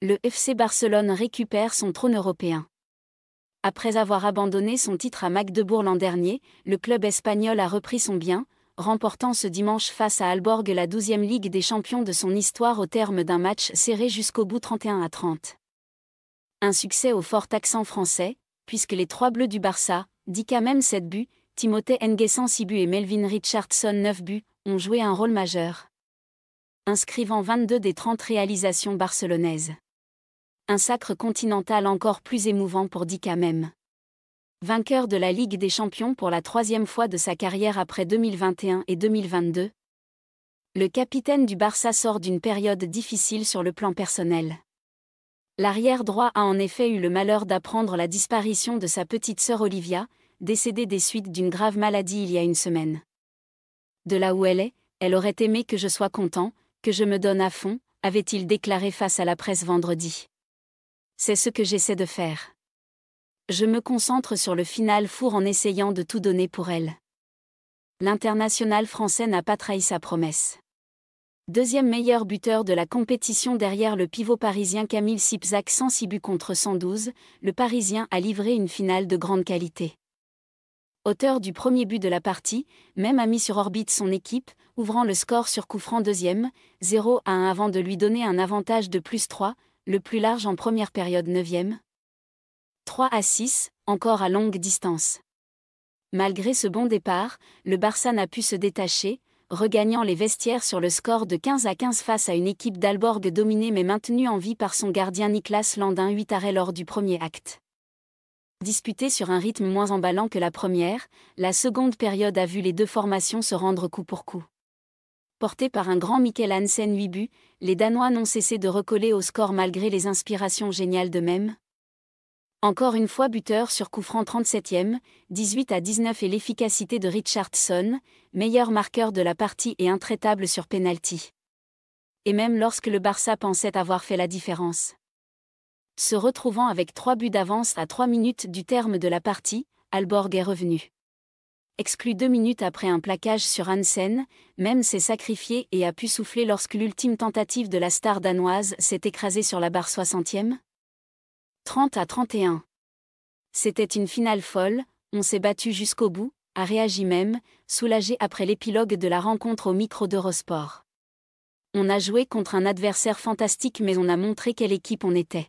le FC Barcelone récupère son trône européen. Après avoir abandonné son titre à Magdebourg l'an dernier, le club espagnol a repris son bien, remportant ce dimanche face à Alborg la 12e Ligue des champions de son histoire au terme d'un match serré jusqu'au bout 31 à 30. Un succès au fort accent français, puisque les trois bleus du Barça, Dika même 7 buts, Timothée Nguessan 6 buts et Melvin Richardson 9 buts, ont joué un rôle majeur. Inscrivant 22 des 30 réalisations barcelonaises un sacre continental encore plus émouvant pour Dika même. Vainqueur de la Ligue des Champions pour la troisième fois de sa carrière après 2021 et 2022, le capitaine du Barça sort d'une période difficile sur le plan personnel. L'arrière droit a en effet eu le malheur d'apprendre la disparition de sa petite sœur Olivia, décédée des suites d'une grave maladie il y a une semaine. De là où elle est, elle aurait aimé que je sois content, que je me donne à fond, avait-il déclaré face à la presse vendredi. C'est ce que j'essaie de faire. Je me concentre sur le final four en essayant de tout donner pour elle. L'international français n'a pas trahi sa promesse. Deuxième meilleur buteur de la compétition derrière le pivot parisien Camille Sipzak 106 buts contre 112, le Parisien a livré une finale de grande qualité. Auteur du premier but de la partie, même a mis sur orbite son équipe, ouvrant le score sur coup franc deuxième, 0 à 1 avant de lui donner un avantage de plus 3, le plus large en première période 9e. 3 à 6, encore à longue distance. Malgré ce bon départ, le Barça n'a pu se détacher, regagnant les vestiaires sur le score de 15 à 15 face à une équipe d'Alborg dominée mais maintenue en vie par son gardien Niklas Landin 8 arrêts lors du premier acte. Disputée sur un rythme moins emballant que la première, la seconde période a vu les deux formations se rendre coup pour coup. Porté par un grand Michael Hansen 8 buts, les Danois n'ont cessé de recoller au score malgré les inspirations géniales d'eux-mêmes. Encore une fois buteur sur coup franc 37e, 18 à 19 et l'efficacité de Richardson, meilleur marqueur de la partie et intraitable sur pénalty. Et même lorsque le Barça pensait avoir fait la différence se retrouvant avec trois buts d'avance à trois minutes du terme de la partie, Alborg est revenu exclu deux minutes après un plaquage sur Hansen, même s'est sacrifié et a pu souffler lorsque l'ultime tentative de la star danoise s'est écrasée sur la barre 60e 30 à 31. C'était une finale folle, on s'est battu jusqu'au bout, a réagi même, soulagé après l'épilogue de la rencontre au micro d'Eurosport. On a joué contre un adversaire fantastique mais on a montré quelle équipe on était.